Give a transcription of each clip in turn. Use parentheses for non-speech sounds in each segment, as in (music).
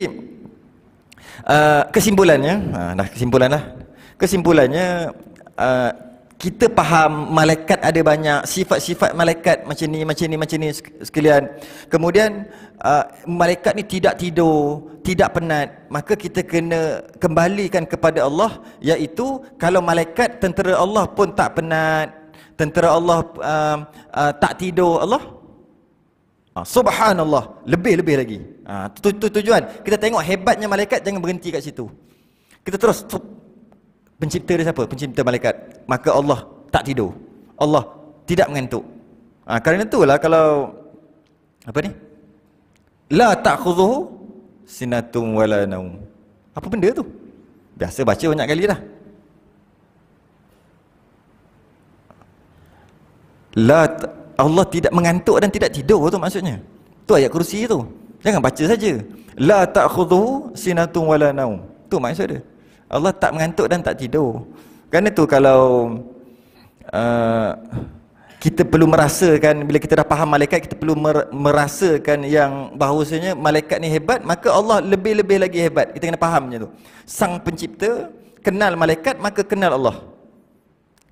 Uh, kesimpulannya, dah uh, kesimpulanlah. Kesimpulannya uh, kita faham malaikat ada banyak sifat-sifat malaikat macam ni macam ni macam ni sekalian. Kemudian malaikat ni tidak tidur, tidak penat. Maka kita kena kembalikan kepada Allah iaitu kalau malaikat tentera Allah pun tak penat, tentera Allah uh, uh, tak tidur Allah. Ah, subhanallah, lebih-lebih lagi. Ha, tu, tu, tujuan. Kita tengok hebatnya malaikat, jangan berhenti kat situ. Kita terus. Tup. Pencipta dia siapa? Pencipta malaikat. Maka Allah tak tidur. Allah tidak mengantuk. Ha, kerana itulah kalau... Apa ni? La ta'khuzuhu sinatum wala naum. Apa benda tu? Biasa baca banyak kali dah. La Allah tidak mengantuk dan tidak tidur tu maksudnya. Tu ayat kursi tu. Jangan baca saja. La ta'khudhu sinatun wala naum. Tu maksud dia. Allah tak mengantuk dan tak tidur. Kerana tu kalau uh, kita perlu merasakan bila kita dah faham malaikat kita perlu mer- merasakan yang bahawasanya malaikat ni hebat maka Allah lebih-lebih lagi hebat. Kita kena faham macam tu. Sang pencipta kenal malaikat maka kenal Allah.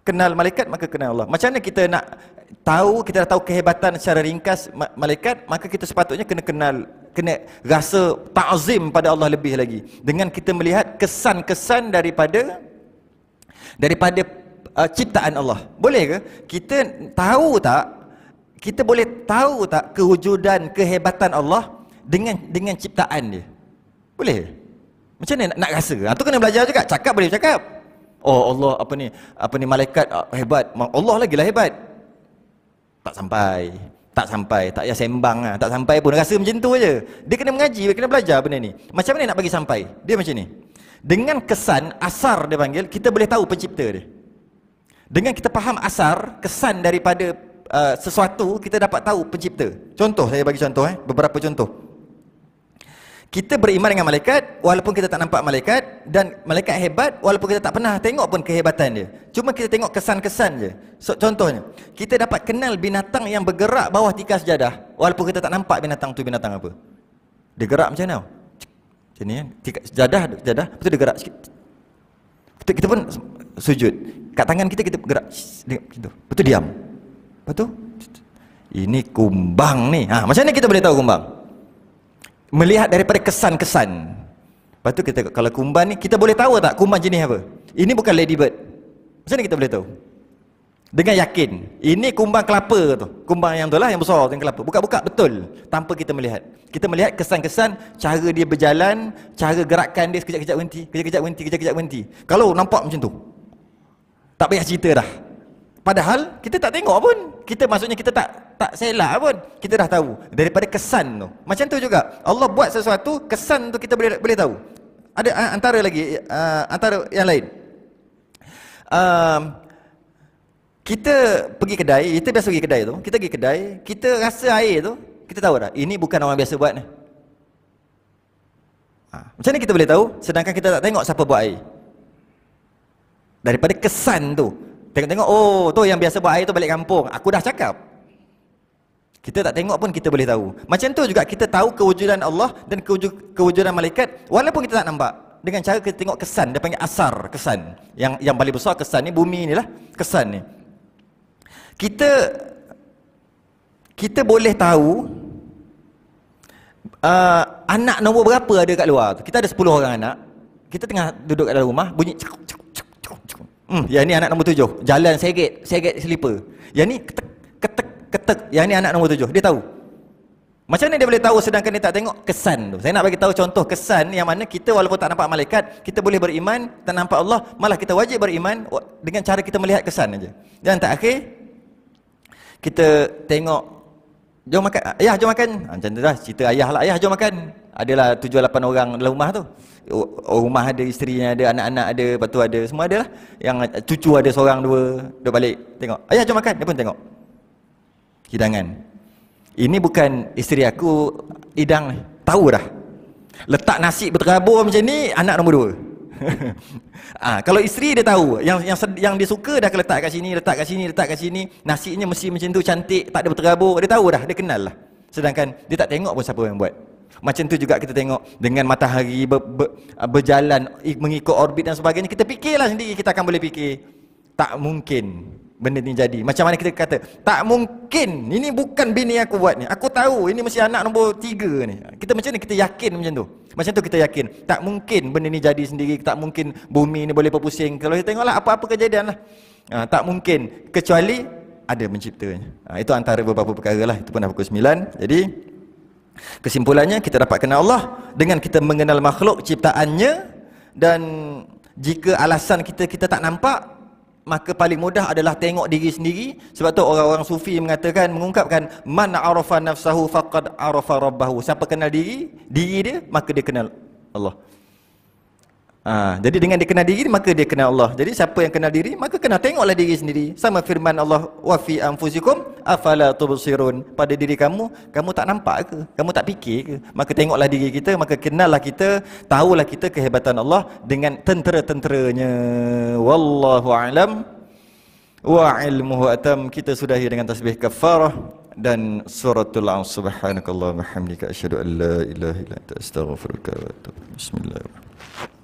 Kenal malaikat maka kenal Allah. Macam mana kita nak tahu kita dah tahu kehebatan secara ringkas malaikat maka kita sepatutnya kena kenal kena rasa ta'zim pada Allah lebih lagi dengan kita melihat kesan-kesan daripada daripada uh, ciptaan Allah. Boleh ke kita tahu tak kita boleh tahu tak kewujudan kehebatan Allah dengan dengan ciptaan dia? Boleh. Macam mana nak, nak rasa? Ha tu kena belajar juga. Cakap boleh cakap. Oh Allah apa ni? Apa ni malaikat uh, hebat. Allah lagilah hebat. Tak sampai tak sampai tak payah sembang lah. tak sampai pun rasa macam tu aje dia kena mengaji dia kena belajar benda ni macam mana nak bagi sampai dia macam ni dengan kesan asar dia panggil kita boleh tahu pencipta dia dengan kita faham asar kesan daripada uh, sesuatu kita dapat tahu pencipta contoh saya bagi contoh eh beberapa contoh kita beriman dengan malaikat walaupun kita tak nampak malaikat dan malaikat hebat walaupun kita tak pernah tengok pun kehebatan dia. Cuma kita tengok kesan-kesan je. So, contohnya, kita dapat kenal binatang yang bergerak bawah tikar jadah walaupun kita tak nampak binatang tu binatang apa. Dia gerak macam mana? Macam ni kan? Tikar sejadah, sejadah. Lepas dia gerak sikit. Kita pun sujud. Kat tangan kita, kita gerak. Betul. tu. diam. Betul? ini kumbang ni. Ha, macam mana kita boleh tahu kumbang? melihat daripada kesan-kesan. Lepas tu kita kalau kumban ni kita boleh tahu tak kumban jenis apa? Ini bukan ladybird. Macam mana kita boleh tahu? Dengan yakin, ini kumbang kelapa tu. Kumbang yang tu lah yang besar yang kelapa. Buka-buka betul tanpa kita melihat. Kita melihat kesan-kesan cara dia berjalan, cara gerakan dia sekejap-kejap berhenti, kejap-kejap berhenti, kejap-kejap berhenti. Kalau nampak macam tu. Tak payah cerita dah. Padahal kita tak tengok pun. Kita maksudnya kita tak tak selak pun. Kita dah tahu daripada kesan tu. Macam tu juga. Allah buat sesuatu, kesan tu kita boleh boleh tahu. Ada antara lagi uh, antara yang lain. Uh, kita pergi kedai, kita biasa pergi kedai tu. Kita pergi kedai, kita rasa air tu, kita tahu dah. Ini bukan orang biasa buat ni. Ha, macam ni kita boleh tahu sedangkan kita tak tengok siapa buat air? Daripada kesan tu. Tengok-tengok, oh tu yang biasa buat air tu balik kampung. Aku dah cakap. Kita tak tengok pun kita boleh tahu. Macam tu juga kita tahu kewujudan Allah dan kewujudan malaikat walaupun kita tak nampak. Dengan cara kita tengok kesan, dia panggil asar kesan. Yang yang paling besar kesan ni bumi inilah kesan ni. Kita kita boleh tahu uh, anak nombor berapa ada kat luar tu. Kita ada 10 orang anak. Kita tengah duduk kat dalam rumah, bunyi cakup, cakup Hmm, yang ni anak nombor tujuh. Jalan seget, seget selipa. Yang ni ketek, ketek, ketek. Yang ni anak nombor tujuh. Dia tahu. Macam mana dia boleh tahu sedangkan dia tak tengok kesan tu? Saya nak bagi tahu contoh kesan yang mana kita walaupun tak nampak malaikat, kita boleh beriman, tak nampak Allah, malah kita wajib beriman dengan cara kita melihat kesan aja. Dan tak akhir, kita tengok Jom makan. Ayah jom makan. Ha, macam tu lah. Cerita ayah lah. Ayah jom makan. Adalah tujuh lapan orang dalam rumah tu. Oh, oh, rumah ada, isteri ada, anak-anak ada, lepas tu ada. Semua ada lah. Yang cucu ada seorang dua. dua balik. Tengok. Ayah jom makan. Dia pun tengok. Hidangan. Ini bukan isteri aku hidang ni. Tahu dah. Letak nasi berterabur macam ni, anak nombor dua ha, (laughs) kalau isteri dia tahu yang yang yang dia suka dah letak kat sini, letak kat sini, letak kat sini. Nasinya mesti macam tu cantik, tak ada berterabur. Dia tahu dah, dia kenal lah. Sedangkan dia tak tengok pun siapa yang buat. Macam tu juga kita tengok dengan matahari ber, ber, ah, berjalan mengikut orbit dan sebagainya. Kita fikirlah sendiri kita akan boleh fikir. Tak mungkin benda ni jadi. Macam mana kita kata, tak mungkin ini bukan bini aku buat ni. Aku tahu ini masih anak nombor tiga ni. Kita macam ni, kita yakin macam tu. Macam tu kita yakin. Tak mungkin benda ni jadi sendiri. Tak mungkin bumi ni boleh berpusing. Kalau kita tengok lah apa-apa kejadian lah. Ha, tak mungkin. Kecuali ada menciptanya. Ha, itu antara beberapa perkara lah. Itu pun dah pukul 9. Jadi, kesimpulannya kita dapat kenal Allah dengan kita mengenal makhluk ciptaannya dan jika alasan kita kita tak nampak maka paling mudah adalah tengok diri sendiri sebab tu orang-orang sufi mengatakan mengungkapkan man arafa nafsahu faqad arafa rabbahu siapa kenal diri diri dia maka dia kenal Allah Ha, jadi dengan dikenal diri maka dia kenal Allah. Jadi siapa yang kenal diri maka kena tengoklah diri sendiri. Sama firman Allah wa fi anfusikum afala tubsirun. Pada diri kamu kamu tak nampak ke? Kamu tak fikir ke? Maka tengoklah diri kita, maka kenallah kita, tahulah kita kehebatan Allah dengan tentera-tenteranya. Wallahu alam. Wa ilmuhu atam. Kita sudahi dengan tasbih kafarah dan suratul al subhanakallahumma hamdika asyhadu an la ilaha illa anta astaghfiruka wa atubu. Bismillahirrahmanirrahim.